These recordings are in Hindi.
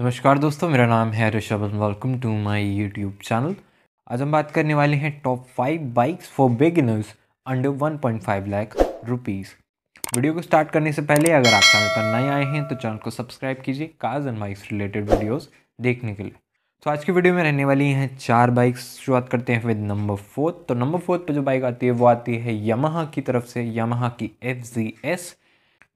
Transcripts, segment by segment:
नमस्कार दोस्तों मेरा नाम है Rishabh welcome to my YouTube channel आज हम बात करने वाले हैं top five bikes for beginners under 1.5 lakh rupees video को स्टार्ट करने से पहले अगर आप चैनल पर नए आए हैं तो चैनल को सब्सक्राइब कीजिए cars and bikes related videos देखने के लिए तो आज की वीडियो में रहने वाली हैं चार बाइक्स शुरुआत करते हैं विद नंबर फोर्थ तो नंबर फोर्थ पर जो बाइक आती है वो आती है यमहा की तरफ से यमहा की एफ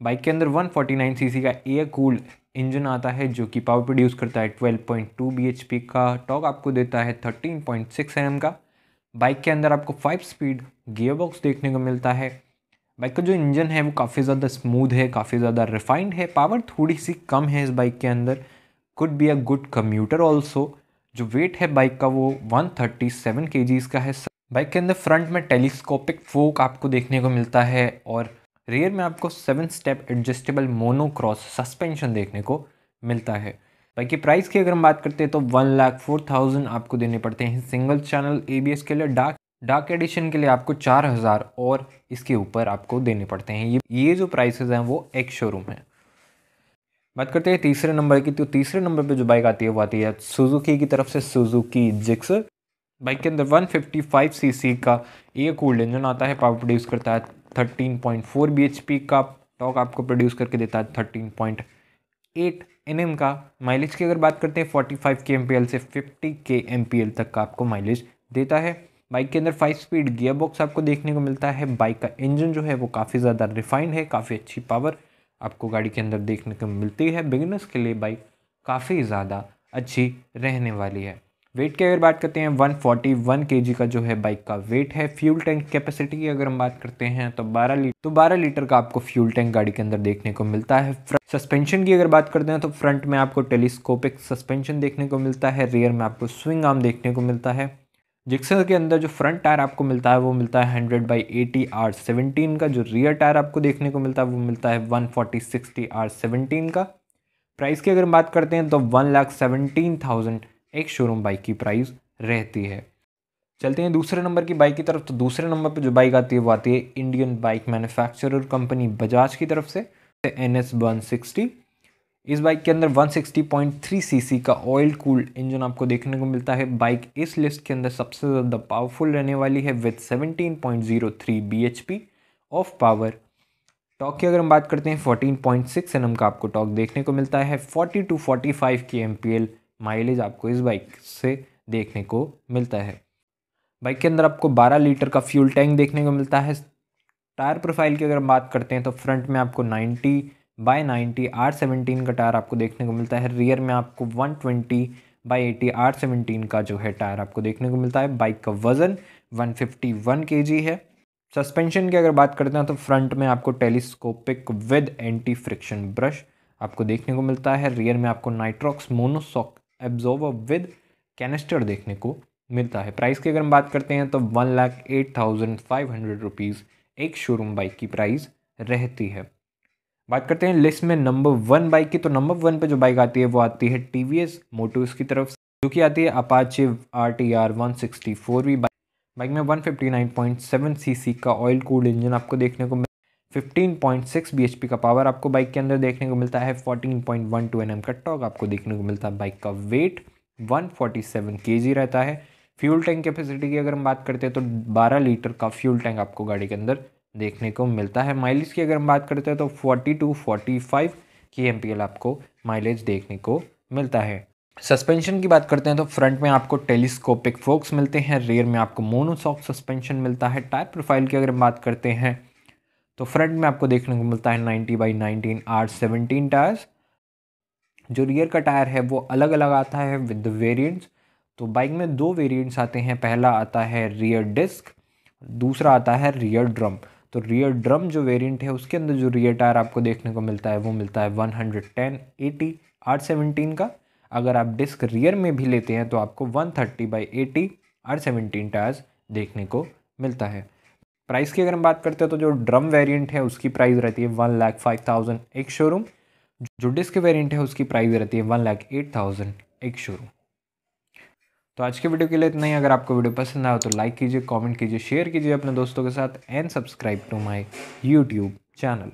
बाइक के अंदर 149 सीसी का एयर कूल्ड इंजन आता है जो कि पावर प्रोड्यूस करता है 12.2 bhp का टॉक आपको देता है 13.6 पॉइंट का बाइक के अंदर आपको फाइव स्पीड गियर बॉक्स देखने को मिलता है बाइक का जो इंजन है वो काफ़ी ज़्यादा स्मूथ है काफ़ी ज़्यादा रिफाइंड है पावर थोड़ी सी कम है इस बाइक के अंदर could be a good commuter also जो वेट है बाइक का वो 137 थर्टी का है बाइक के अंदर फ्रंट में टेलीस्कोपिक फोक आपको देखने को मिलता है और रेयर में आपको seven step adjustable mono cross suspension देखने को मिलता है बाकी प्राइस की अगर हम बात करते हैं तो वन लाख फोर थाउजेंड आपको देने पड़ते हैं सिंगल चैनल एबीएस के लिए डार्क डार्क एडिशन के लिए आपको चार हज़ार और इसके ऊपर आपको देने पड़ते हैं ये ये जो प्राइसेज हैं वो एक शोरूम है बात करते हैं तीसरे नंबर की तो तीसरे नंबर पे जो बाइक आती है वो आती है सुजुकी की तरफ से सुजुकी जिक्स बाइक के अंदर 155 सीसी का एयर कूल्ड इंजन आता है पावर प्रोड्यूस करता है thirteen point four B H P का टॉक आपको प्रोड्यूस करके देता है thirteen point eight N M का माइलेज की अगर बात करते हैं forty five K M P L से fifty K M P L तक का आपको माइलेज देता है बाइक के अंदर फाइव स्पीड गियर बॉक्स आपको देखने को मिलता है बाइक का इंजन जो है वो काफ़ी ज़्यादा रिफाइंड है काफ़ी अच्छी पावर आपको गाड़ी के अंदर देखने को मिलती है बिगिनर्स के लिए बाइक काफ़ी ज़्यादा अच्छी रहने वाली है वेट की अगर बात करते हैं 141 फोर्टी का जो है बाइक का वेट है फ्यूल टैंक कैपेसिटी की अगर हम बात करते हैं तो 12 लीटर तो 12 लीटर का आपको फ्यूल टैंक गाड़ी के अंदर देखने को मिलता है सस्पेंशन की अगर बात करते हैं तो फ्रंट में आपको टेलीस्कोपिक सस्पेंशन देखने को मिलता है रियर में आपको स्विंग आर्म देखने को मिलता है जिक्सर के अंदर जो फ्रंट टायर आपको मिलता है वो मिलता है hundred by eighty R seventeen का जो रियर टायर आपको देखने को मिलता है वो मिलता है one forty sixty R seventeen का प्राइस की अगर हम बात करते हैं तो वन लाख सेवनटीन थाउजेंड एक शोरूम बाइक की प्राइस रहती है चलते हैं दूसरे नंबर की बाइक की तरफ तो दूसरे नंबर पर जो बाइक आती है वो आती है Indian bike manufacturer company Bajaj की तरफ से एन एस वन सिक्सटी इस बाइक के अंदर 160.3 सीसी का ऑयल कूल्ड इंजन आपको देखने को मिलता है बाइक इस लिस्ट के अंदर सबसे ज़्यादा पावरफुल रहने वाली है with 17.03 point of power torque की अगर हम बात करते हैं 14.6 पॉइंट का आपको टॉक देखने को मिलता है 40 टू 45 के एम माइलेज आपको इस बाइक से देखने को मिलता है बाइक के अंदर आपको 12 लीटर का फ्यूल टैंक देखने को मिलता है टायर प्रोफाइल की अगर हम बात करते हैं तो फ्रंट में आपको 90 बाय 90 आर सेवनटीन का टायर आपको देखने को मिलता है रियर में आपको 120 twenty by eighty R seventeen का जो है टायर आपको देखने को मिलता है बाइक का वज़न 151 फिफ्टी है सस्पेंशन की अगर बात करते हैं तो फ्रंट में आपको telescopic with anti friction brush आपको देखने को मिलता है रियर में आपको nitrox monoshock absorber with canister देखने को मिलता है प्राइस की अगर हम बात करते हैं तो one lakh eight thousand five hundred rupees ex showroom bike की प्राइस रहती है बात करते हैं लिस्ट में नंबर वन बाइक की तो नंबर वन पे जो बाइक आती है वो आती है टी वी एस मोटोस की तरफ से जो कि आती है Apache R T R one sixty four भी बाइक में one fifty nine point seven C C का ऑयल कूल्ड इंजन आपको देखने को 15.6 bhp का पावर आपको बाइक के अंदर देखने को मिलता है 14.12 पॉइंट mm का टॉक आपको देखने को मिलता है बाइक का वेट 147 फोर्टी रहता है फ्यूल टैंक कैपेसिटी की अगर हम बात करते हैं तो 12 लीटर का फ्यूल टैंक आपको गाड़ी के अंदर देखने को मिलता है माइलेज की अगर हम बात करते हैं तो फोर्टी टू 45 kmpl आपको माइलेज देखने को मिलता है सस्पेंशन की बात करते हैं तो फ्रंट में आपको टेलीस्कोपिक फोक्स मिलते हैं रेयर में आपको मोनोसॉक सस्पेंशन मिलता है टायर प्रोफाइल की अगर हम बात करते हैं तो फ्रंट में आपको देखने को मिलता है ninety by nineteen R seventeen tyres जो रियर का टायर है वो अलग अलग आता है विद द वेरियंट्स तो बाइक में दो वेरिएंट्स आते हैं पहला आता है रियर डिस्क दूसरा आता है रियर ड्रम तो रियर ड्रम जो वेरिएंट है उसके अंदर जो रियर टायर आपको देखने को मिलता है वो मिलता है 110 80 आर सेवनटीन का अगर आप डिस्क रियर में भी लेते हैं तो आपको 130 thirty by eighty R seventeen tyres देखने को मिलता है प्राइस की अगर हम बात करते हैं तो जो ड्रम वेरिएंट है उसकी प्राइस रहती है वन लाख फाइव थाउजेंड एक शोरूम जो डिस्क वेरिएंट है उसकी प्राइस रहती है वन लाख एट थाउजेंड एक शोरूम तो आज के वीडियो के लिए इतना ही अगर आपको वीडियो पसंद आया तो लाइक कीजिए कॉमेंट कीजिए शेयर कीजिए अपने दोस्तों के साथ and subscribe to my YouTube channel